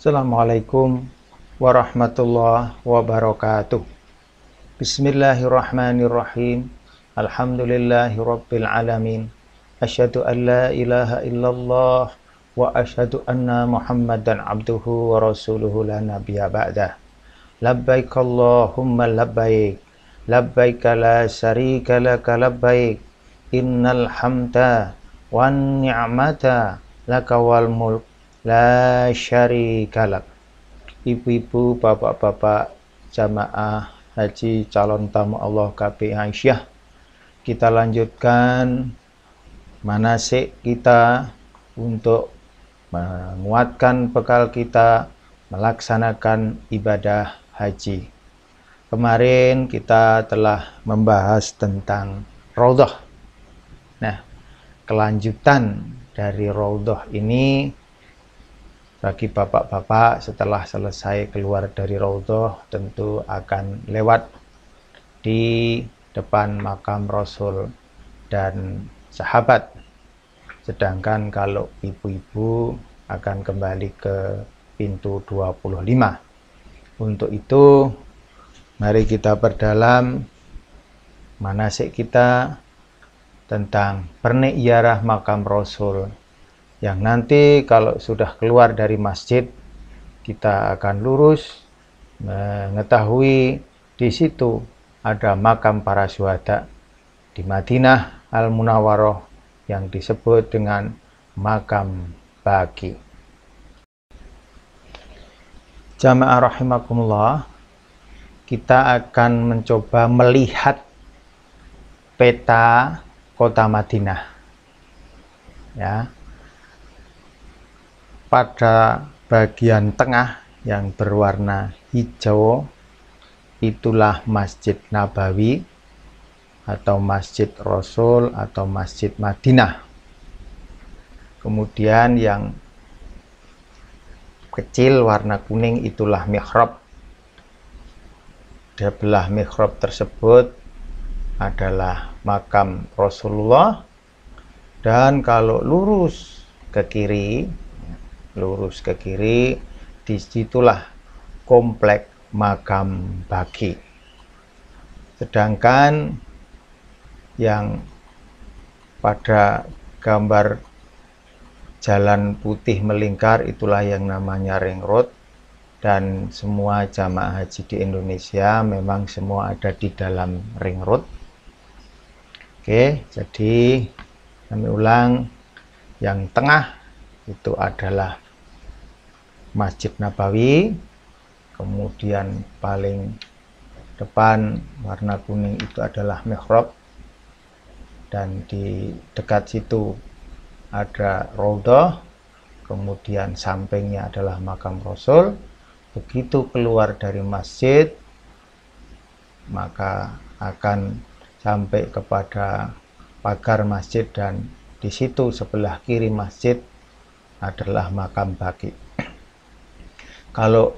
Assalamualaikum warahmatullahi wabarakatuh. Bismillahirrahmanirrahim. Alhamdulillahirabbil alamin. Asyhadu an la ilaha illallah wa asyhadu anna Muhammadan abduhu wa rasuluhu la nabiyya ba'da. Labbaik Allahumma labbaik. Labbaik la syarika laka labbaik. Innal hamda wan ni'mata laka wal mulk la syarikalah ibu-ibu bapak-bapak jamaah haji calon tamu Allah KPI Aisyah kita lanjutkan manasik kita untuk menguatkan bekal kita melaksanakan ibadah haji kemarin kita telah membahas tentang Raudhah nah kelanjutan dari Raudhah ini bagi bapak-bapak setelah selesai keluar dari Raudhoh tentu akan lewat di depan makam Rasul dan sahabat. Sedangkan kalau ibu-ibu akan kembali ke pintu 25. Untuk itu mari kita perdalam manasik kita tentang perniarah makam Rasul yang nanti kalau sudah keluar dari masjid kita akan lurus mengetahui di situ ada makam para syuhada di Madinah Al Munawwaroh yang disebut dengan makam baki. Jamaah rahimakumullah, kita akan mencoba melihat peta kota Madinah. Ya, pada bagian tengah yang berwarna hijau itulah Masjid Nabawi atau Masjid Rasul atau Masjid Madinah kemudian yang kecil warna kuning itulah mihrab di belah mihrab tersebut adalah makam Rasulullah dan kalau lurus ke kiri lurus ke kiri disitulah komplek makam baki sedangkan yang pada gambar jalan putih melingkar itulah yang namanya ring road dan semua jamaah haji di Indonesia memang semua ada di dalam ring road oke jadi kami ulang yang tengah itu adalah Masjid Nabawi kemudian paling depan warna kuning itu adalah mihrab dan di dekat situ ada Raudah, kemudian sampingnya adalah makam Rasul begitu keluar dari masjid maka akan sampai kepada pagar masjid dan di situ sebelah kiri masjid adalah makam baki. Kalau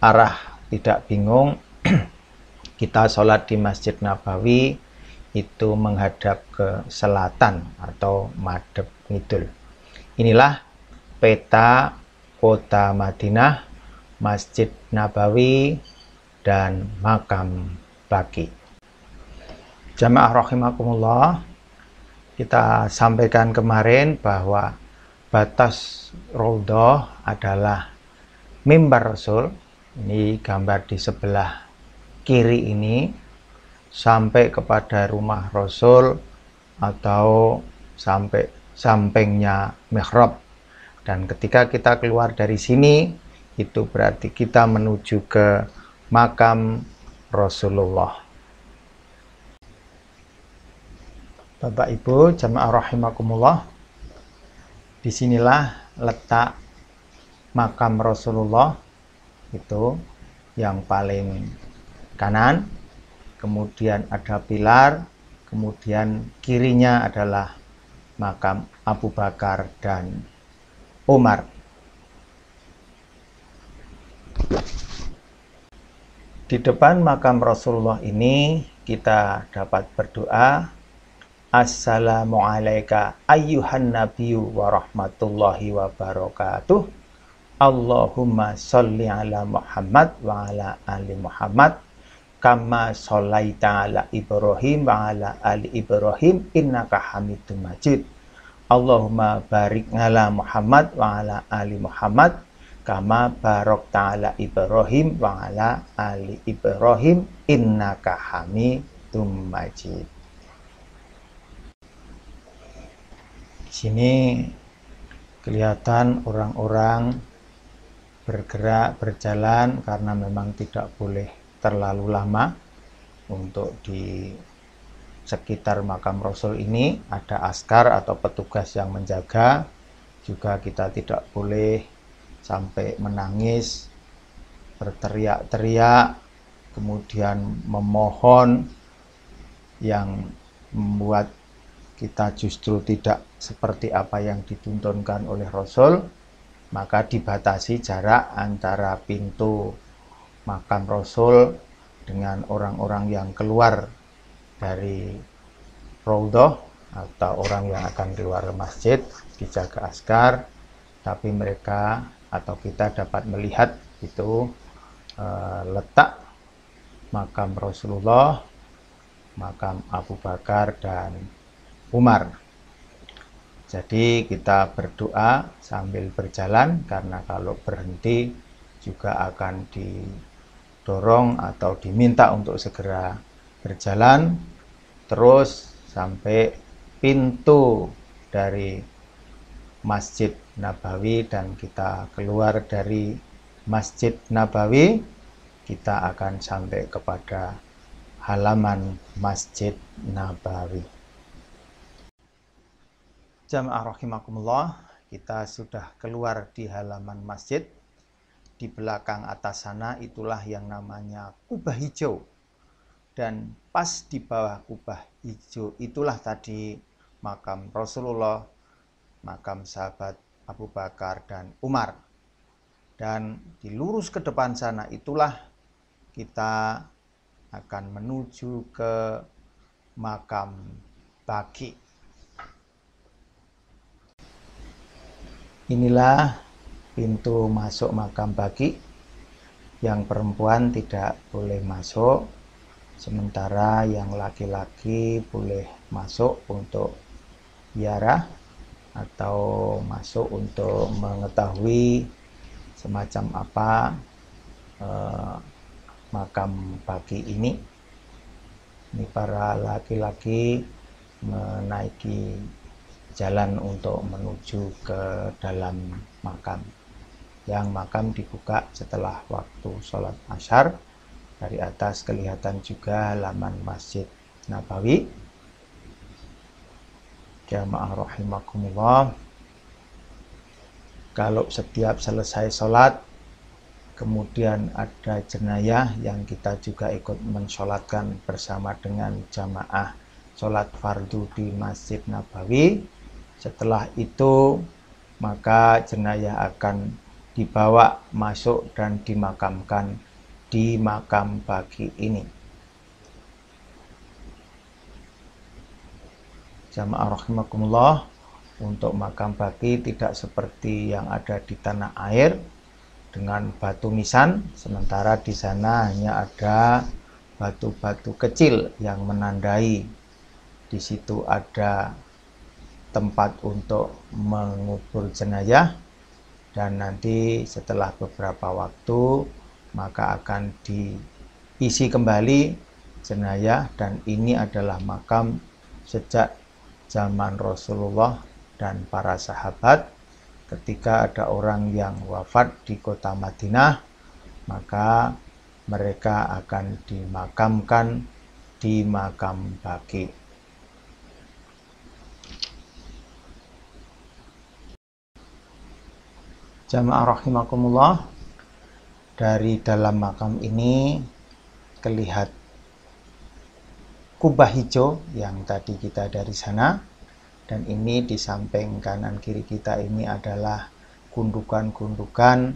arah tidak bingung, kita sholat di Masjid Nabawi itu menghadap ke selatan atau madep ngidul. Inilah peta kota Madinah, Masjid Nabawi, dan makam baki. Jamaah rahimakumullah, kita sampaikan kemarin bahwa batas roldoh adalah mimbar Rasul ini gambar di sebelah kiri ini sampai kepada rumah Rasul atau sampai sampingnya mihrab dan ketika kita keluar dari sini itu berarti kita menuju ke makam Rasulullah Bapak Ibu jamaah rahimakumullah disinilah letak makam Rasulullah itu yang paling kanan kemudian ada pilar kemudian kirinya adalah makam Abu Bakar dan Umar di depan makam Rasulullah ini kita dapat berdoa Assalamualaikum, ayuhan nabiyyu wa rahmatullahi wa barakatuh. Allahumma sholli ala Muhammad wa ala ali Muhammad kama sholaita ala Ibrahim wa ala ali Ibrahim innaka Hamidum Majid. Allahumma barik ala Muhammad wa ala ali Muhammad kama barok ta'ala Ibrahim wa ala ali Ibrahim innaka Hamidum Majid. sini kelihatan orang-orang bergerak berjalan karena memang tidak boleh terlalu lama untuk di sekitar makam Rasul ini ada askar atau petugas yang menjaga juga kita tidak boleh sampai menangis berteriak-teriak kemudian memohon yang membuat kita justru tidak seperti apa yang dituntunkan oleh Rasul, maka dibatasi jarak antara pintu makam Rasul dengan orang-orang yang keluar dari Raudhah atau orang yang akan keluar masjid dijaga askar, tapi mereka atau kita dapat melihat itu e, letak makam Rasulullah, makam Abu Bakar dan Umar. Jadi kita berdoa sambil berjalan karena kalau berhenti juga akan didorong atau diminta untuk segera berjalan terus sampai pintu dari Masjid Nabawi dan kita keluar dari Masjid Nabawi kita akan sampai kepada halaman Masjid Nabawi. Jamaah rahimakumullah, kita sudah keluar di halaman masjid. Di belakang atas sana itulah yang namanya kubah hijau. Dan pas di bawah kubah hijau itulah tadi makam Rasulullah, makam sahabat Abu Bakar dan Umar. Dan di lurus ke depan sana itulah kita akan menuju ke makam Baki Inilah pintu masuk makam Bagi, yang perempuan tidak boleh masuk sementara yang laki-laki boleh masuk untuk biara atau masuk untuk mengetahui semacam apa eh, makam pagi ini ini para laki-laki menaiki jalan untuk menuju ke dalam makam yang makam dibuka setelah waktu sholat ashar dari atas kelihatan juga halaman masjid Nabawi jamaah rahimakumullah kalau setiap selesai sholat kemudian ada jenayah yang kita juga ikut mensolatkan bersama dengan jamaah sholat fardu di Masjid Nabawi setelah itu, maka jenayah akan dibawa masuk dan dimakamkan di makam pagi ini. Jamaah rahimakumullah, untuk makam pagi tidak seperti yang ada di tanah air dengan batu nisan, sementara di sana hanya ada batu-batu kecil yang menandai. Di situ ada tempat untuk mengubur jenayah dan nanti setelah beberapa waktu maka akan diisi kembali jenayah dan ini adalah makam sejak zaman Rasulullah dan para sahabat ketika ada orang yang wafat di kota Madinah maka mereka akan dimakamkan di makam Baki. Jamaah rahimakumullah, dari dalam makam ini kelihat kubah hijau yang tadi kita dari sana dan ini di samping kanan kiri kita ini adalah gundukan-gundukan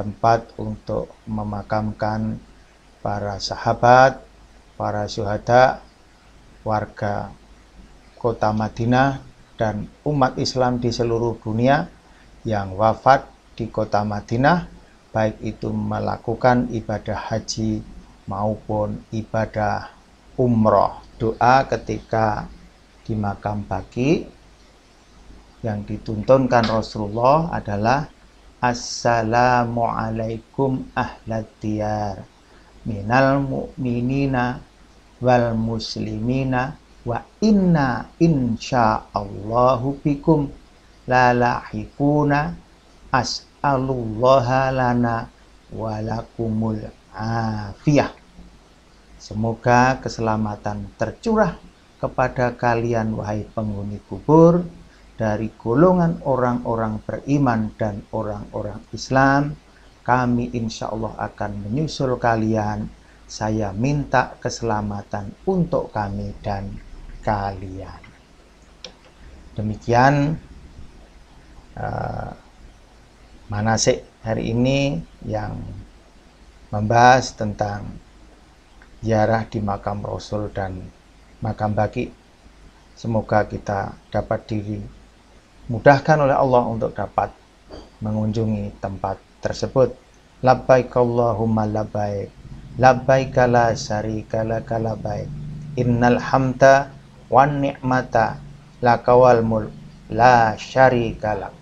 tempat untuk memakamkan para sahabat, para syuhada, warga kota Madinah dan umat Islam di seluruh dunia yang wafat di kota Madinah, baik itu melakukan ibadah haji maupun ibadah umroh. Doa ketika di makam baki yang dituntunkan Rasulullah adalah Assalamualaikum ahlat diyar minal mu'minina wal muslimina wa inna insya'allahu bikum lalahikuna as'alullaha lana walakumul afiyah. Semoga keselamatan tercurah kepada kalian wahai penghuni kubur dari golongan orang-orang beriman dan orang-orang Islam. Kami insya Allah akan menyusul kalian. Saya minta keselamatan untuk kami dan kalian. Demikian uh, manasik hari ini yang membahas tentang ziarah di makam Rasul dan makam Baki. Semoga kita dapat diri mudahkan oleh Allah untuk dapat mengunjungi tempat tersebut. Labbaik Allahumma labbaik. Labbaik la syarika laka labbaik. Innal hamta wan ni'mata lakawal mul la syarika kalak.